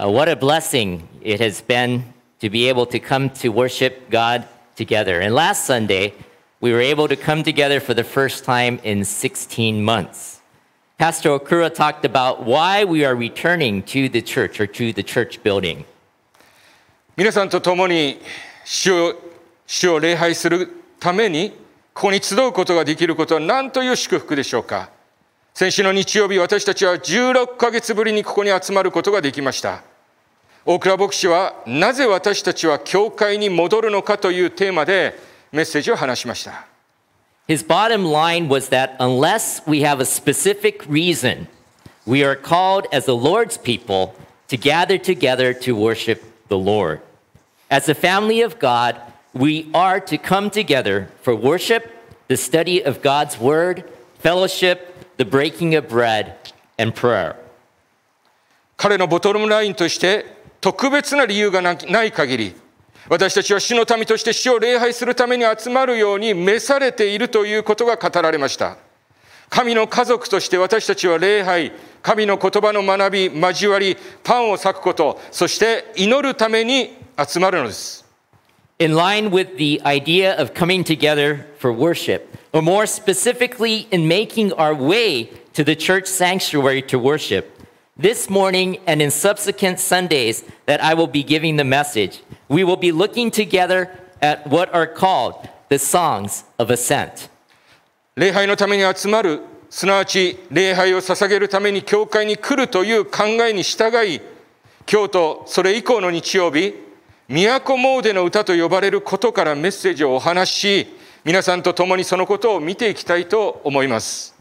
Uh, what a blessing it has been to be able to come to worship God together. And last Sunday, we were able to come together for the first time in 16 months. Pastor Okura talked about why we are returning to the church or to the church building. 皆さんと共に主を,主を礼拝するためにここに集うことができることは何という祝福でしょうか先週の日曜日、私たちは16ヶ月ぶりにここに集まることができました。大倉牧師は、なぜ私たちは教会に戻るのかというテーマでメッセージを話しました。His bottom line was that unless we have a specific reason, we are called as the Lord's people to gather together to worship the Lord. As the family of God, we are to come together for worship, the study of God's word, fellowship, the breaking of bread and prayer. 彼のボトルラインとして特別な理由がない限り私たちは主の民として主を礼拝するために集まるように召されているということが語られました神の家族として私たちは礼拝神の言葉の学び交わりパンを裂くことそして祈るために集まるのです in line with the idea of coming together for worship, or more specifically, in making our way to the church sanctuary to worship. This morning and in subsequent Sundays that I will be giving the message, we will be looking together at what are called the songs of ascent. 礼拝のために集まる、すなわち礼拝を捧げるために教会に来るという考えに従い、今日とそれ以降の日曜日、都詣での歌と呼ばれることからメッセージをお話し、皆さんと共にそのことを見ていきたいと思います。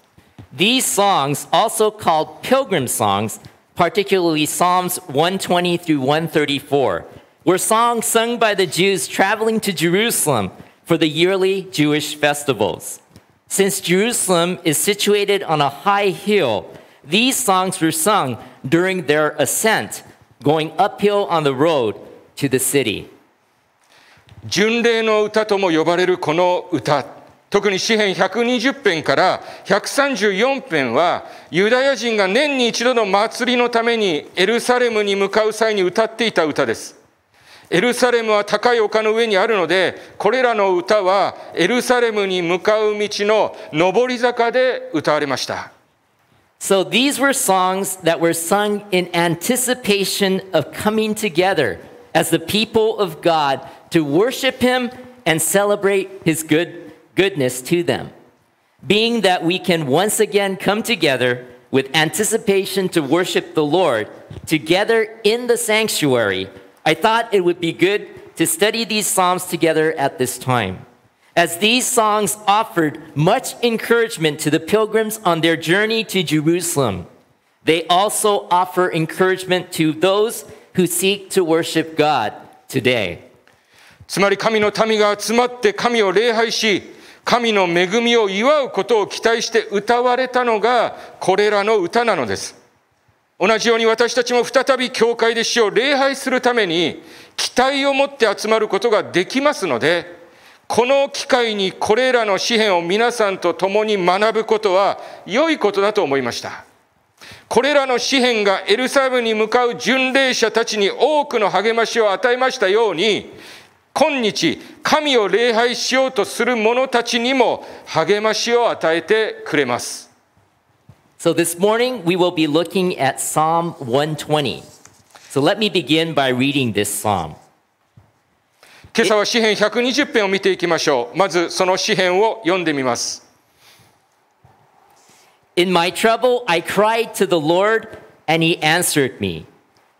These songs, also called pilgrim songs, particularly Psalms 120 through 134, were songs sung by the Jews traveling to Jerusalem for the yearly Jewish festivals. Since Jerusalem is situated on a high hill, these songs were sung during their ascent, going uphill on the road to the city. 巡礼の歌とも呼ばれるこの歌特に詩編120編から134編はユダヤ人が年に一度の祭りのためにエルサレムに向かう際に歌っていた歌ですエルサレムは高い丘の上にあるのでこれらの歌はエルサレムに向かう道の上り坂で歌われました So these were songs that were sung in anticipation of coming together as the people of God to worship him and celebrate his good goodness to them. Being that we can once again come together with anticipation to worship the Lord together in the sanctuary, I thought it would be good to study these psalms together at this time. As these songs offered much encouragement to the pilgrims on their journey to Jerusalem, they also offer encouragement to those who seek to worship God today. つまり神の民が集まって神を礼拝し、神の恵みを祝うことを期待して歌われたのがこれらの歌なのです。同じように私たちも再び教会で死を礼拝するために期待を持って集まることができますので、この機会にこれらの詩篇を皆さんと共に学ぶことは良いことだと思いました。これらの詩篇がエルサレムに向かう巡礼者たちに多くの励ましを与えましたように、今日、神を礼拝しようとする者たちにも励ましを与えてくれます。So this morning we will be looking at Psalm 120. So let me begin by reading this psalm. 今朝は詩篇120編を見ていきましょう。まずその詩篇を読んでみます。In my trouble, I cried to the Lord, and he answered me.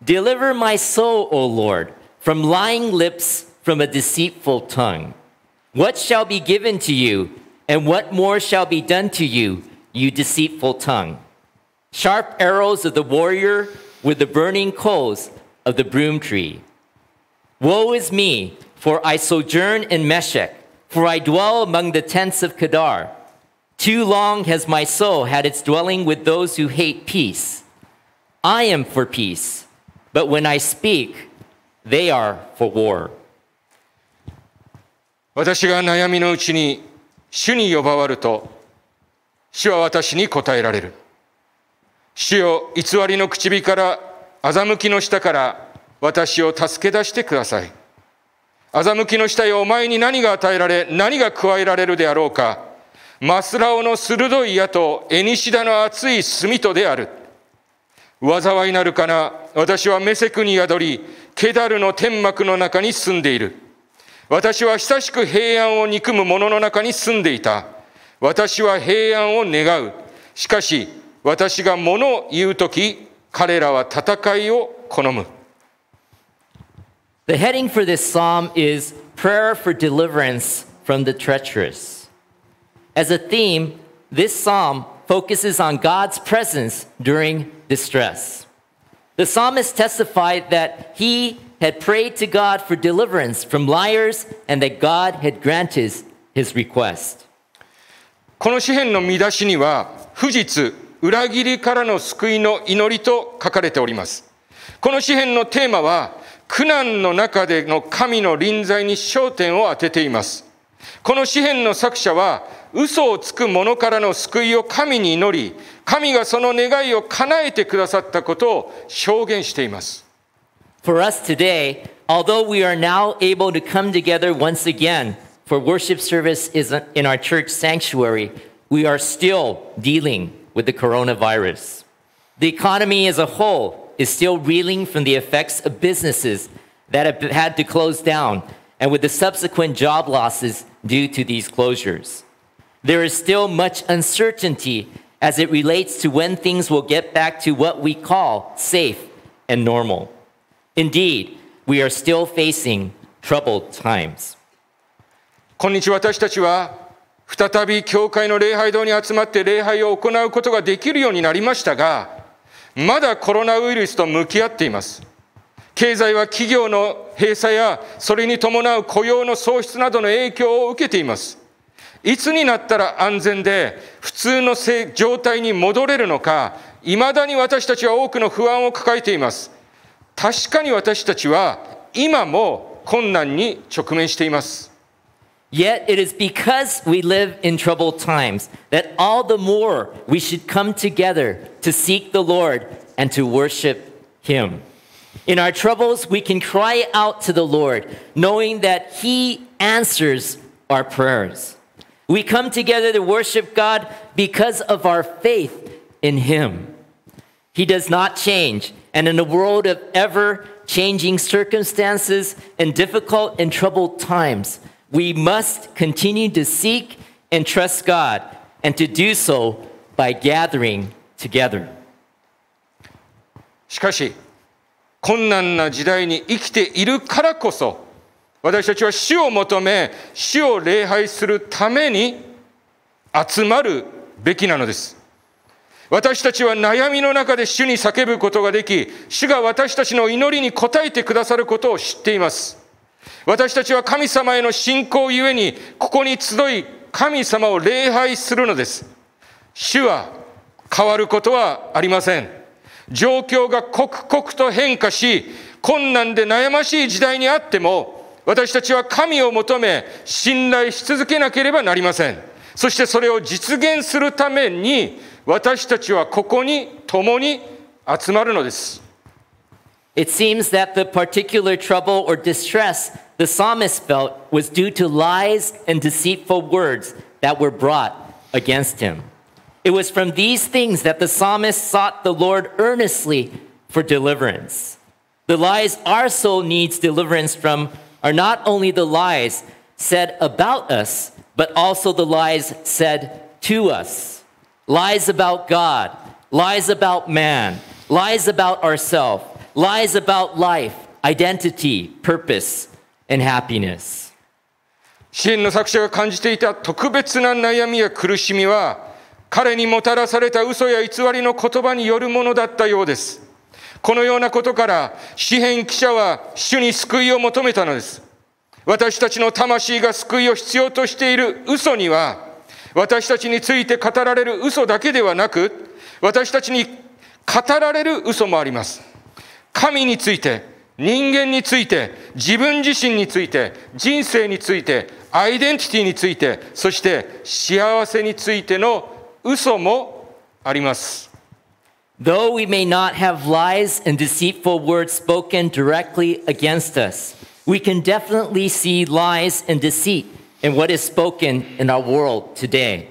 Deliver my soul, O Lord, from lying lips, from a deceitful tongue. What shall be given to you, and what more shall be done to you, you deceitful tongue? Sharp arrows of the warrior with the burning coals of the broom tree. Woe is me, for I sojourn in Meshech, for I dwell among the tents of Kedar. Too long has my soul had its dwelling with those who hate peace. I am for peace, but when I speak, they are for war. 私が悩みのうちに主に呼ばわると主は私に答えられる主よ偽りの唇から欺きの下から私を助け出してください欺きの下よお前に何が与えられ何が加えられるであろうかマスラオの鋭い矢とエニシダの熱い炭とである。災いなるかな、私はメセクに宿り、ケダルの天幕の中に住んでいる。私は久しく平安を憎む者の中に住んでいた。私は平安を願う。しかし、私が物を言うとき、彼らは戦いを好む。The heading for this psalm is Prayer for Deliverance from the Treacherous. As a theme, this psalm focuses on God's presence during distress. The psalmist testified that he had prayed to God for deliverance from liars and that God had granted his request. この詩篇の見出しには、不実、裏切りからの救いの祈りと書かれております。この詩篇のテーマは、苦難の中での神の臨在に焦点を当てています。この詩篇の作者は、嘘をつく者からの救いを神に祈り、神がその願いを叶えてくださったことを証言しています。For us today, although we are now able to come together once again for worship service in our church sanctuary, we are still dealing with the coronavirus. The economy as a whole is still reeling from the effects of businesses that have had to close down and with the subsequent job losses due to these closures. there is still much uncertainty as it relates to when things will get back to what we call safe and normal. Indeed, we are still facing troubled times. こんにちは私たちは再び教会の礼拝堂に集まって礼拝を行うことができるようになりましたが、まだコロナウイルスと向き合っています。経済は企業の閉鎖やそれに伴う雇用の喪失などの影響を受けています。いつになったら安全で普通の状態に戻れるのか、いまだに私たちは多くの不安を抱えています。確かに私たちは今も困難に直面しています。Yet it is because we live in troubled times that all the more we should come together to seek the Lord and to worship Him. In our troubles, we can cry out to the Lord, knowing that He answers our prayers. We come together to worship God because of our faith in Him. He does not change. And in a world of ever changing circumstances and difficult and troubled times, we must continue to seek and trust God, and to do so by gathering together. しかし、困難な時代に生きているからこそ、私たちは主を求め、主を礼拝するために集まるべきなのです。私たちは悩みの中で主に叫ぶことができ、主が私たちの祈りに応えてくださることを知っています。私たちは神様への信仰ゆえに、ここに集い、神様を礼拝するのです。主は変わることはありません。状況が刻々と変化し、困難で悩ましい時代にあっても、私たちは神を求め、信頼し続けなければなりません。そしてそれを実現するために、私たちはここに共に集まるのです。It seems that the particular trouble or distress the psalmist felt was due to lies and deceitful words that were brought against him. It was from these things that the psalmist sought the Lord earnestly for deliverance. The lies our soul needs deliverance from are not only the lies said about us, but also the lies said to us. Lies about God, lies about man, lies about ourselves, lies about life, identity, purpose, and happiness. 支援の作者が感じていた特別な悩みや苦しみは彼にもたらされた嘘や偽りの言葉によるものだったようです。このようなことから、詩篇記者は主に救いを求めたのです。私たちの魂が救いを必要としている嘘には、私たちについて語られる嘘だけではなく、私たちに語られる嘘もあります。神について、人間について、自分自身について、人生について、アイデンティティについて、そして幸せについての嘘もあります。though we may not have lies and deceitful words spoken directly against us, we can definitely see lies and deceit in what is spoken in our world today.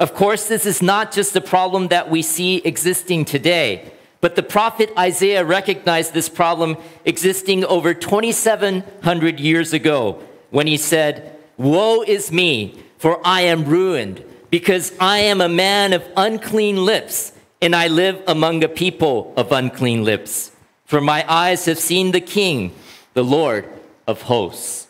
Of course, this is not just a problem that we see existing today, but the prophet Isaiah recognized this problem existing over 2,700 years ago when he said, Woe is me, for I am ruined, because I am a man of unclean lips and I live among a people of unclean lips. For my eyes have seen the King, the Lord of hosts.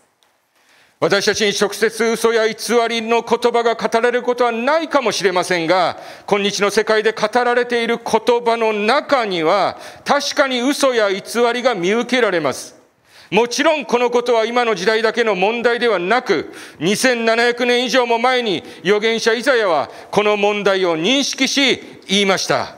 私たちに直接嘘や偽りの言葉が語られることはないかもしれませんが、今日の世界で語られている言葉の中には、確かに嘘や偽りが見受けられます。もちろんこのことは今の時代だけの問題ではなく、2700年以上も前に預言者イザヤはこの問題を認識し言いました。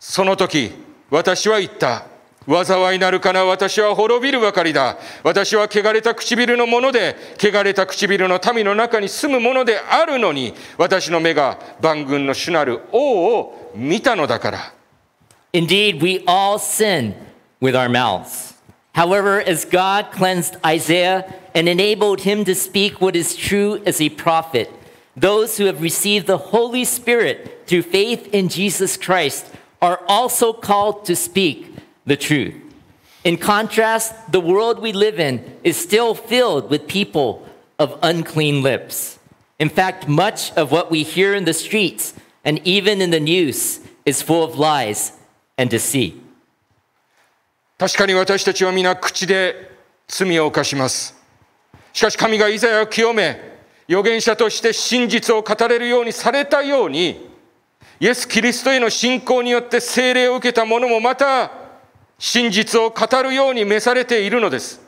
その時、私は言った。災いなるかな私は滅びるばかりだ。私は汚れた唇のもので、汚れた唇の民の中に住むものであるのに、私の目が万軍の主なる王を見たのだから。Indeed, we all sin with our mouths. However, as God cleansed Isaiah and enabled him to speak what is true as a prophet, those who have received the Holy Spirit through faith in Jesus Christ are also called to speak the truth. In contrast, the world we live in is still filled with people of unclean lips. In fact, much of what we hear in the streets and even in the news is full of lies and deceit. 確かに私たちは皆口で罪を犯します。しかし神がイザヤを清め、預言者として真実を語れるようにされたように、イエス・キリストへの信仰によって聖霊を受けた者もまた真実を語るように召されているのです。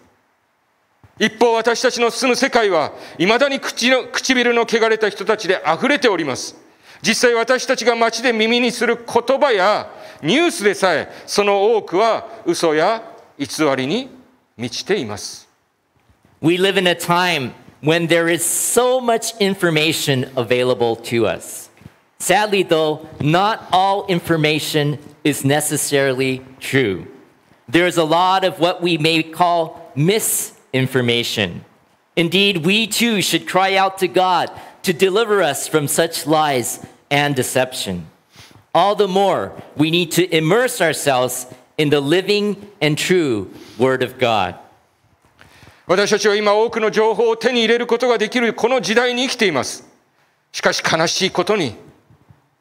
一方私たちの住む世界は未だに口の唇の汚れた人たちで溢れております。実際私たちが街で耳にする言葉やニュースでさえその多くは嘘や偽りに満ちています。We live in a time when there is so much information available to us. Sadly, though, not all information is necessarily true. There is a lot of what we may call misinformation. Indeed, we too should cry out to God to deliver us from such lies and deception. All the more, we need to immerse ourselves in the living and true Word of God. 私たちは今多くの情報を手に入れることができるこの時代に生きています。しかし悲しいことに、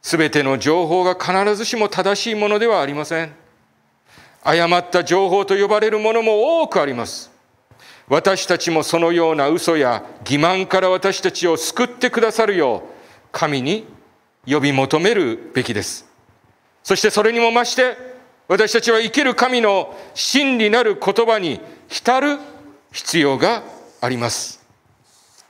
すべての情報が必ずしも正しいものではありません。誤った情報と呼ばれるものも多くあります。私たちもそのような嘘や欺瞞から私たちを救ってくださるよう、神に呼び求めるべきです。そしてそれにもまして、私たちは生きる神の真理なる言葉に浸る必要があります。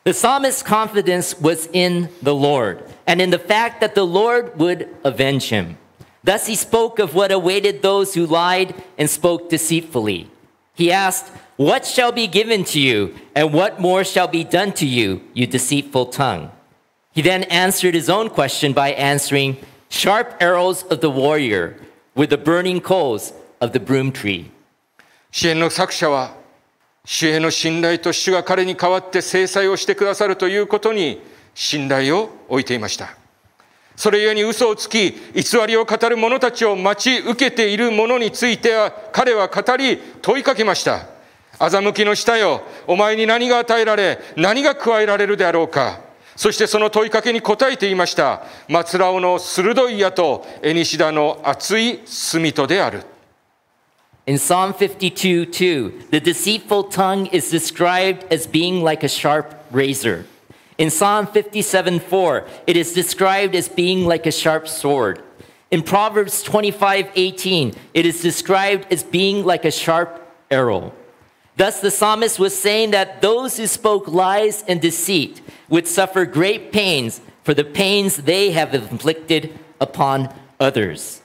The psalmist's confidence was in the Lord and in the fact that the Lord would avenge him. Thus he spoke of what awaited those who lied and spoke deceitfully. He asked, What shall be given to you, and what more shall be done to you, you deceitful tongue? He then answered his own question by answering, Sharp arrows of the warrior with the burning coals of the broom tree. 支援の作者は、主への信頼と主が彼に代わって制裁をしてくださるということに信頼を置いていました。それゆえに嘘をつき、偽りを語る者たちを待ち受けている者については、彼は語り、問いかけました。欺きの下よ、お前に何が与えられ、何が加えられるであろうか。そしてその問いかけに答えていました。松尾の鋭い矢と、エニシダの熱い墨とである。In Psalm 52 2, the deceitful tongue is described as being like a sharp razor. In Psalm 57 4, it is described as being like a sharp sword. In Proverbs 25 18, it is described as being like a sharp arrow. Thus, the psalmist was saying that those who spoke lies and deceit would suffer great pains for the pains they have inflicted upon others.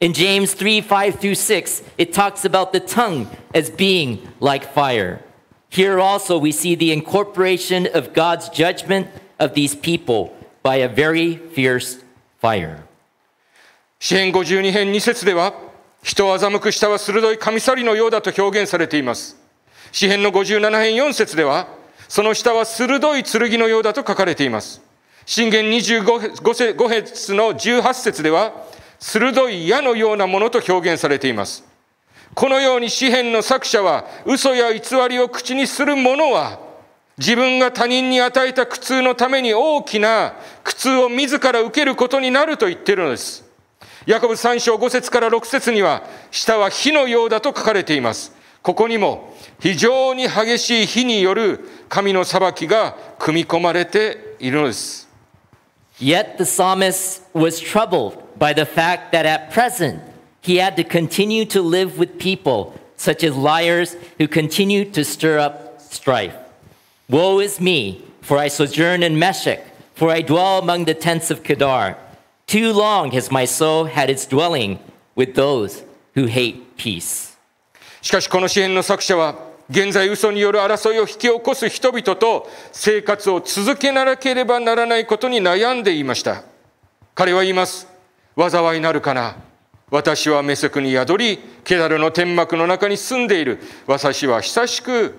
In James 3 5 through 6, it talks about the tongue as being like fire. Here also, we see the incorporation of God's judgment of these people by a very fierce fire. 詩編52編2節では人を欺く舌は鋭い神去りのようだと表現されています。詩篇の57編4節では、その下は鋭い剣のようだと書かれています。信玄25節の18節では、鋭い矢のようなものと表現されています。このように詩篇の作者は、嘘や偽りを口にする者は、自分が他人に与えた苦痛のために大きな苦痛を自ら受けることになると言っているのです。ヤコブ3章5節から6節には、下は火のようだと書かれています。ここにも非常に激しい火による神の裁きが組み込まれているのです。Yet the psalmist was troubled by the fact that at present he had to continue to live with people such as liars who continued to stir up strife. Woe is me, for I sojourn in Meshech, for I dwell among the tents of Kedar. Too long has my soul had its dwelling with those who hate peace. しかしこの詩篇の作者は、現在嘘による争いを引き起こす人々と生活を続けなければならないことに悩んでいました。彼は言います。災いなるかな。私は目測に宿り、ケダルの天幕の中に住んでいる。私は久しく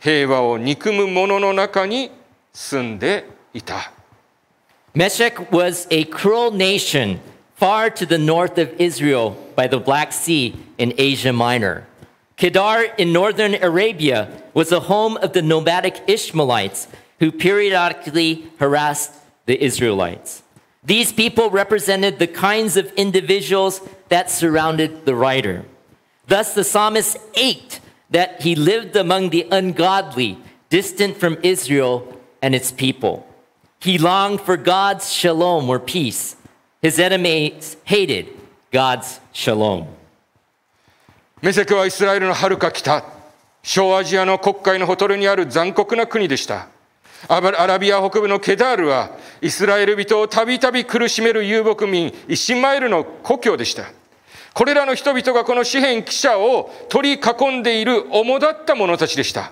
平和を憎む者の中に住んでいた。m e s h e c was a cruel nation far to the north of Israel by the Black Sea in Asia Minor. Kedar in northern Arabia was the home of the nomadic Ishmaelites who periodically harassed the Israelites. These people represented the kinds of individuals that surrounded the writer. Thus, the psalmist ached that he lived among the ungodly, distant from Israel and its people. He longed for God's shalom or peace. His enemies hated God's shalom. メセクはイスラエルのはるか北、小アジアの国海のほとりにある残酷な国でした。アラビア北部のケダールは、イスラエル人をたびたび苦しめる遊牧民、イシマエルの故郷でした。これらの人々がこの詩篇記者を取り囲んでいる主だった者たちでした。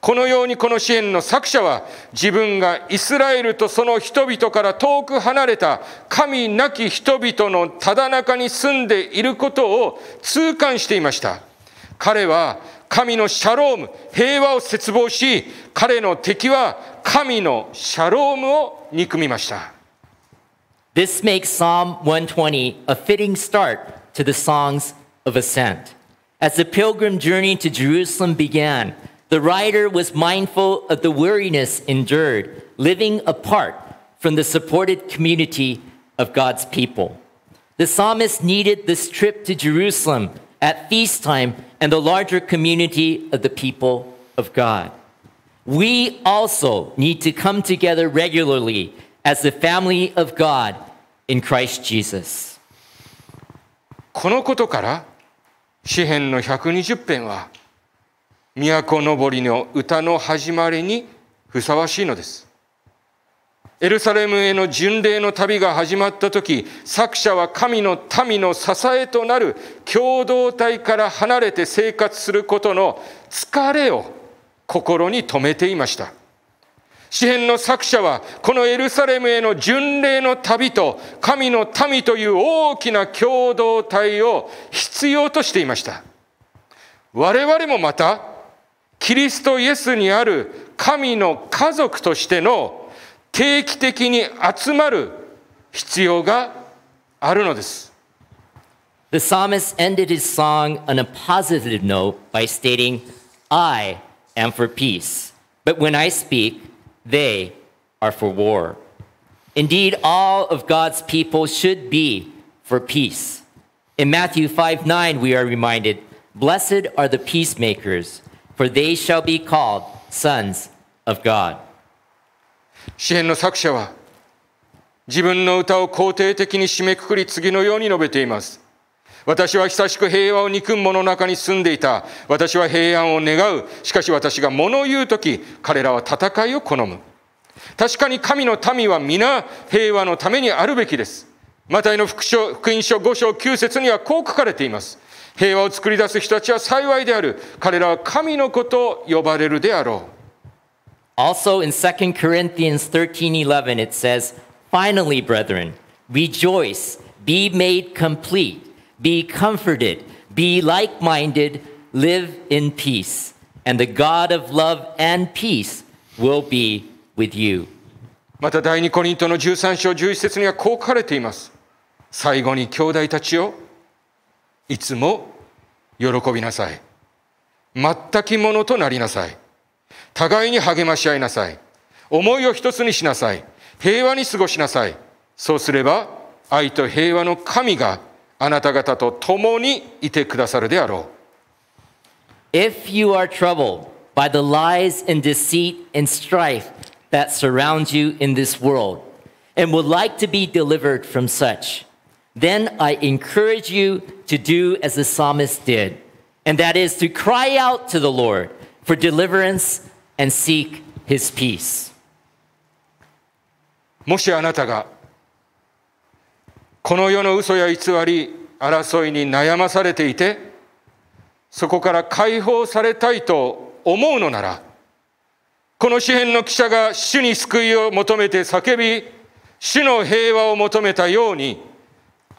このようにこの支援の作者は自分がイスラエルとその人々から遠く離れた神なき人々のただ中に住んでいることを痛感していました。彼は神のシャローム、平和を絶望し、彼の敵は神のシャロームを憎みました。This makes Psalm 120 a fitting start to the songs of ascent. As the pilgrim journey to Jerusalem began, The writer was mindful of the weariness endured, living apart from the supported community of God's people. The psalmist needed this trip to Jerusalem at feast time and the larger community of the people of God. We also need to come together regularly as the family of God in Christ Jesus. このことから詩篇の120編は都登りの歌の始まりにふさわしいのです。エルサレムへの巡礼の旅が始まった時作者は神の民の支えとなる共同体から離れて生活することの疲れを心に留めていました詩篇の作者はこのエルサレムへの巡礼の旅と神の民という大きな共同体を必要としていました我々もまたキリストイエスにある神の家族としての定期的に集まる必要があるのです。The psalmist ended his song on a positive note by stating, I am for peace, but when I speak, they are for war. Indeed, all of God's people should be for peace. In Matthew 5 9, we are reminded, Blessed are the peacemakers for they shall be called sons of God. 詩篇の作者は自分の歌を肯定的に締めくくり次のように述べています。私は久しく平和を憎む者の中に住んでいた。私は平安を願う。しかし私が物を言うとき、彼らは戦いを好む。確かに神の民は皆平和のためにあるべきです。マタイの福音書5章9節にはこう書かれています。平和を作り出す人たちは幸いである。彼らは神の子と呼ばれるであろう。Also in 2 Corinthians 13:11 it says, "Finally, brethren, rejoice, be made complete, be comforted, be like-minded, live in peace, and the God of love and peace will be with you." また第2コリントの13章11節にはこう書かれています。最後に兄弟たちよ、いつも喜びなさい。全き者となりなさい。互いに励まし合いなさい。思いを一つにしなさい。平和に過ごしなさい。そうすれば、愛と平和の神があなた方と共にいてくださるであろう。If you are troubled by the lies and deceit and strife that surround you in this world and would like to be delivered from such, then I encourage you to do as the psalmist did, and that is to cry out to the Lord for deliverance and seek his peace. もしあなたがこの世の嘘や偽り争いに悩まされていてそこから解放されたいと思うのならこの詩篇の記者が主に救いを求めて叫び主の平和を求めたように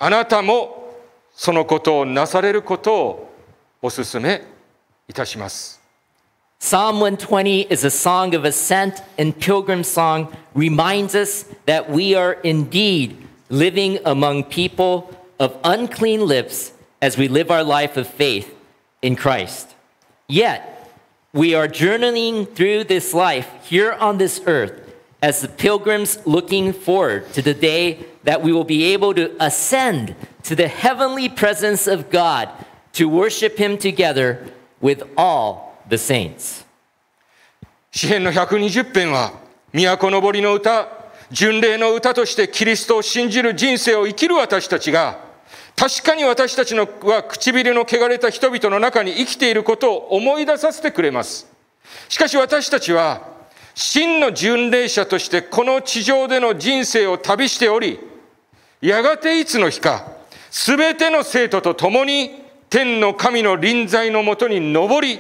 あなたもそのことをなされることをお勧めいたします。Psalm 120 is a song of ascent and pilgrim song, reminds us that we are indeed living among people of unclean lips as we live our life of faith in Christ. Yet, we are journeying through this life here on this earth as the pilgrims looking forward to the day that we will be able to ascend to the heavenly presence of God to worship Him together with all the saints. 詩篇の120編は、都のぼりの歌、巡礼の歌としてキリストを信じる人生を生きる私たちが、確かに私たちのは唇の汚れた人々の中に生きていることを思い出させてくれます。しかし私たちは、真の巡礼者としてこの地上での人生を旅しており、やがていつの日か、すべての生徒と共に、天の神の臨在のもとに登り、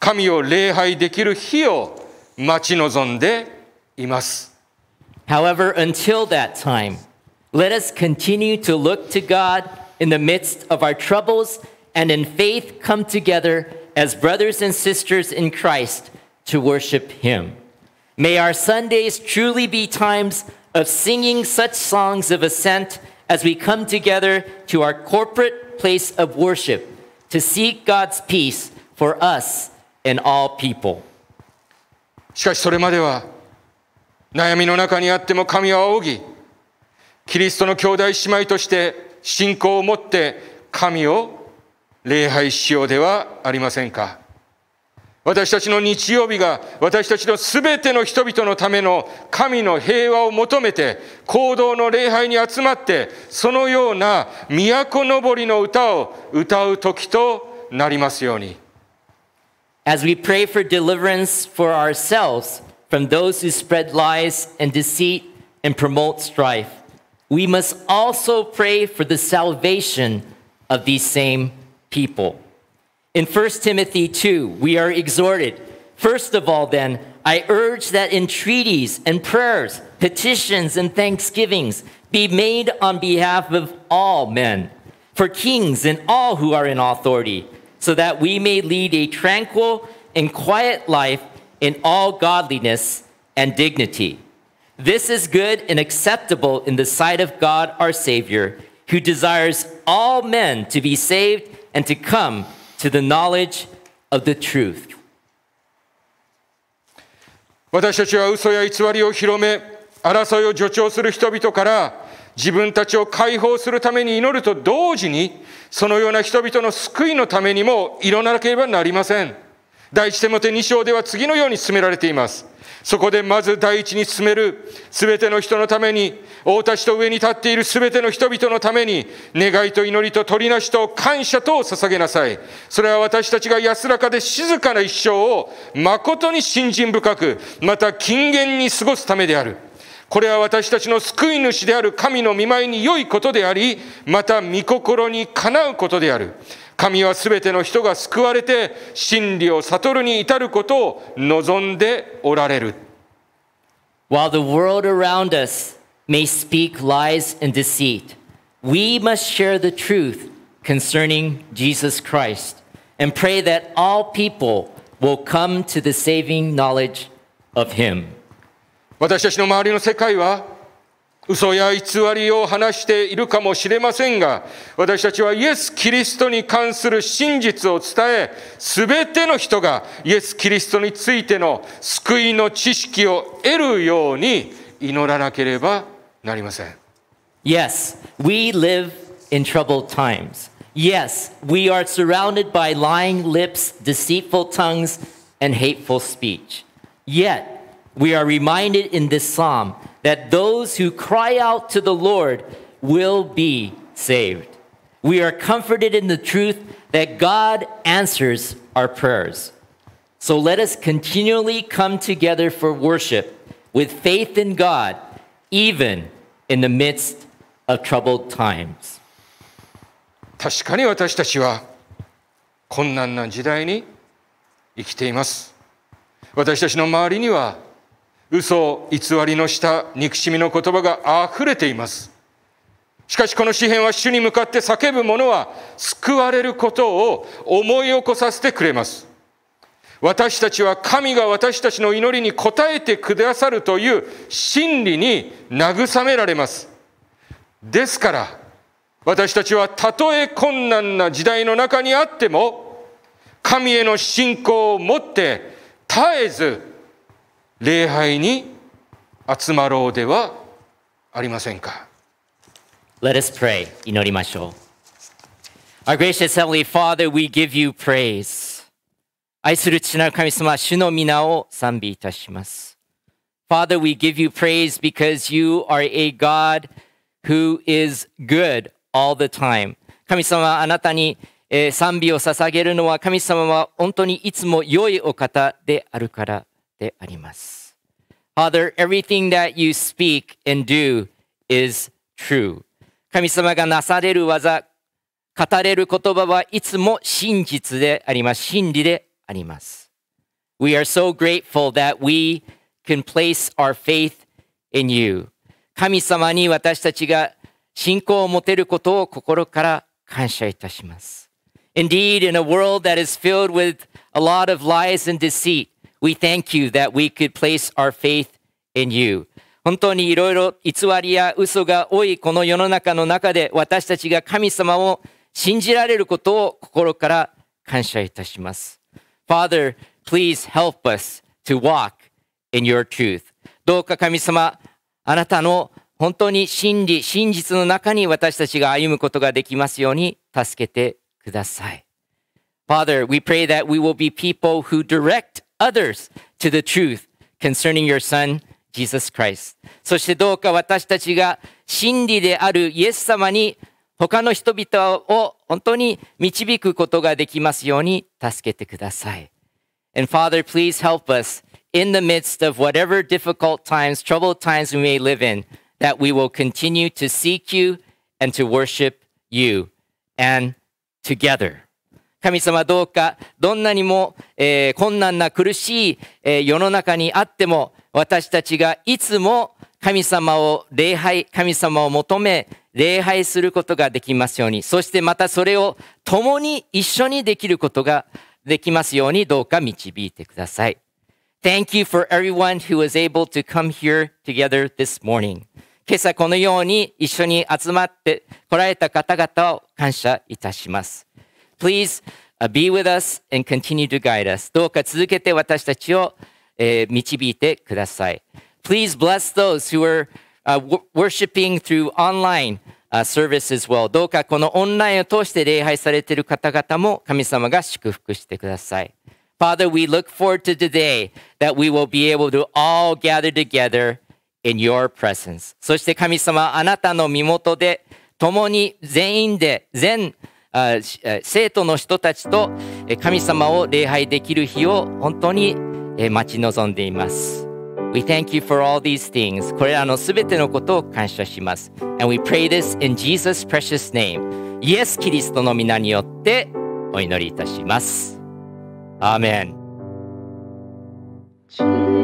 神を礼拝できる日を待ち望んでいます。However, until that time, let us continue to look to God in the midst of our troubles and in faith come together as brothers and sisters in Christ to worship Him. May our Sundays truly be times of singing such songs of ascent as we come together to our corporate place of worship to seek God's peace for us and all people. しかしそれまでは悩みの中にあっても神は仰ぎ、キリストの兄弟姉妹として信仰を持って神を礼拝しようではありませんか。私たちの日曜日が私たちの全ての人々のための神の平和を求めて行動の礼拝に集まってそのような都のぼりの歌を歌う時となりますように。As we pray for deliverance for ourselves from those who spread lies and deceit and promote strife, we must also pray for the salvation of these same people. In 1 Timothy 2, we are exhorted First of all, then, I urge that entreaties and prayers, petitions and thanksgivings be made on behalf of all men, for kings and all who are in authority, so that we may lead a tranquil and quiet life in all godliness and dignity. This is good and acceptable in the sight of God our Savior, who desires all men to be saved and to come to the knowledge of the truth. 私たちは嘘や偽りを広め、争いを助長する人々から自分たちを解放するために祈ると同時に、そのような人々の救いのためにも祈らなければなりません。第一手モテ2章では次のように進められています。そこでまず第一に進める、すべての人のために、王たちと上に立っているすべての人々のために、願いと祈りと鳥りなしと感謝とを捧げなさい。それは私たちが安らかで静かな一生を、誠に信心深く、また禁言に過ごすためである。これは私たちの救い主である神の見舞いに良いことであり、また御心にかなうことである。神はすべての人が救われて、真理を悟るに至ることを望んでおられる。While the world around us may speak lies and deceit. We must share the truth concerning Jesus Christ and pray that all people will come to the saving knowledge of him. 私たちの周りの世界は嘘や偽りを話しているかもしれませんが、私たちはイエス・キリストに関する真実を伝え、すべての人がイエス・キリストについての救いの知識を得るように祈らなければなりません。Yes, we live in troubled times. Yes, we are surrounded by lying lips, deceitful tongues, and hateful speech. Yet, we are reminded in this psalm that those who cry out to the Lord will be saved. We are comforted in the truth that God answers our prayers. So let us continually come together for worship with faith in God, even in the midst of troubled times. 確かに私たちは困難な時代に生きています。私たちの周りには嘘偽りのした憎しみの言葉があふれています。しかしこの詩篇は主に向かって叫ぶ者は救われることを思い起こさせてくれます。私たちは神が私たちの祈りに応えてくださるという真理に慰められます。ですから、私たちはたとえ困難な時代の中にあっても、神への信仰を持って絶えず礼拝に集まろうではありませんか。Let us pray. 祈りましょう。Our gracious Heavenly Father, we give you praise. 愛する父なる神様、主の皆を賛美いたします。Father, we give you praise because you are a God who is good all the time. 神様、あなたに、えー、賛美を捧げるのは神様は本当にいつも良いお方であるからであります。Father, everything that you speak and do is true. 神様がなされる技、語れる言葉はいつも真実であります。真理であります。We are so grateful that we can place our faith in you. 神様に私たちが信仰を持てることを心から感謝いたします。Indeed, in a world that is filled with a lot of lies and deceit, we thank you that we could place our faith in you. 本当にいろいろ偽りや嘘が多いこの世の中の中で私たちが神様を信じられることを心から感謝いたします。Father, please help us to walk in your truth. どうか神様、あなたの本当に真理、真実の中に私たちが歩むことができますように助けてください。Father, we pray that we will be people who direct others to the truth concerning your Son, Jesus Christ. そしてどうか私たちが真理であるイエス様に他の人々を本当に導くことができますように助けてください。And Father, please help us in the midst of whatever difficult times, troubled times we may live in, that we will continue to seek you and to worship you and together. 神様どうか、どんなにも、えー、困難な苦しい、えー、世の中にあっても、私たちがいつも神様を礼拝、神様を求め、礼拝することができますように、そしてまたそれを共に一緒にできることができますようにどうか導いてください。Thank you for everyone who was able to come here together this morning. 今朝このように一緒に集まって来られた方々を感謝いたします。Please be with us and continue to guide us. どうか続けて私たちを、導いてください。Please bless those who are uh, worshiping through online uh, service as well. どうかこのオンラインを通して礼拝されている方々も神様が祝福してください。Father, we look forward to today that we will be able to all gather together in your presence. そして神様、あなたの身元で共に全員で全生徒の人たちと神様を礼拝できる日を本当に待ち望んでいます。We thank you for all these things. これらのすべてのことを感謝します。And we pray this in Jesus' precious name. イエス・キリストの皆によってお祈りいたします。アーメン。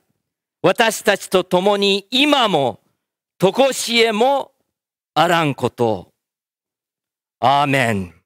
私たちと共に今も、とこしえもあらんこと。アーメン。